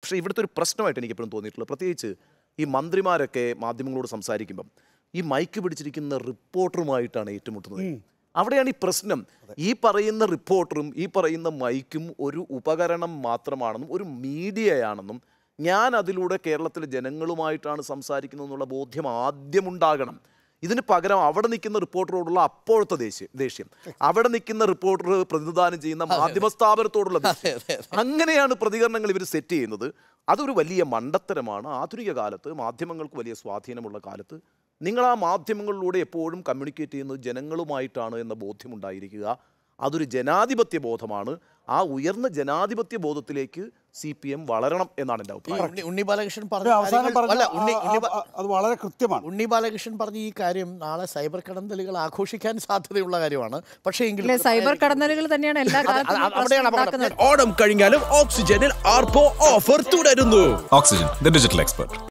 പക്ഷേ ഇവിടുത്തെ ഒരു പ്രശ്നമായിട്ട് എനിക്ക് എപ്പോഴും തോന്നിയിട്ടുള്ളത് പ്രത്യേകിച്ച് ഈ മന്ത്രിമാരൊക്കെ മാധ്യമങ്ങളോട് സംസാരിക്കുമ്പം ഈ മൈക്ക് പിടിച്ചിരിക്കുന്ന റിപ്പോർട്ടറുമായിട്ടാണ് ഏറ്റുമുട്ടുന്നത് അവിടെയാണ് ഈ പ്രശ്നം ഈ പറയുന്ന റിപ്പോർട്ടറും ഈ പറയുന്ന മൈക്കും ഒരു ഉപകരണം മാത്രമാണെന്നും ഒരു മീഡിയയാണെന്നും ഞാൻ അതിലൂടെ കേരളത്തിലെ ജനങ്ങളുമായിട്ടാണ് സംസാരിക്കുന്നതെന്നുള്ള ബോധ്യം ആദ്യമുണ്ടാകണം ഇതിന് പകരം അവിടെ നിൽക്കുന്ന റിപ്പോർട്ടറോടുള്ള അപ്പോഴത്തെ ദേഷ്യം ദേഷ്യം അവിടെ നിൽക്കുന്ന റിപ്പോർട്ടർ പ്രതിനിധാനം ചെയ്യുന്ന മാധ്യമ സ്ഥാപനത്തോടുള്ള അങ്ങനെയാണ് പ്രതികരണങ്ങൾ ഇവർ സെറ്റ് ചെയ്യുന്നത് അതൊരു വലിയ മണ്ടത്തരമാണ് ആധുനിക കാലത്ത് മാധ്യമങ്ങൾക്ക് വലിയ സ്വാധീനമുള്ള കാലത്ത് നിങ്ങൾ ആ മാധ്യമങ്ങളിലൂടെ എപ്പോഴും കമ്മ്യൂണിക്കേറ്റ് ചെയ്യുന്നത് ജനങ്ങളുമായിട്ടാണ് എന്ന ബോധ്യമുണ്ടായിരിക്കുക അതൊരു ജനാധിപത്യ ബോധമാണ് ആ ഉയർന്ന ജനാധിപത്യ ബോധത്തിലേക്ക് സി പി എം വളരണം എന്നാണ് എൻ്റെ അഭിപ്രായം ഉണ്ണി ബാലകൃഷ്ണൻ പറഞ്ഞു വളരെ കൃത്യമാണ് ഉണ്ണി ബാലകൃഷ്ണൻ പറഞ്ഞ ഈ കാര്യം നാളെ സൈബർ കടന്നലുകൾ ആഘോഷിക്കാൻ സാധ്യതയുള്ള കാര്യമാണ് പക്ഷേ എങ്കിലും സൈബർ കടന്നലുകൾ തന്നെയാണ് എല്ലാ ഓടം ഓണം കഴിഞ്ഞാലും ഓക്സിജനിൽ ആർപ്പോ ഓഫർ തുടരുന്നു ഓക്സിജൻ ഡിജിറ്റൽ എക്സ്പെർട്ട്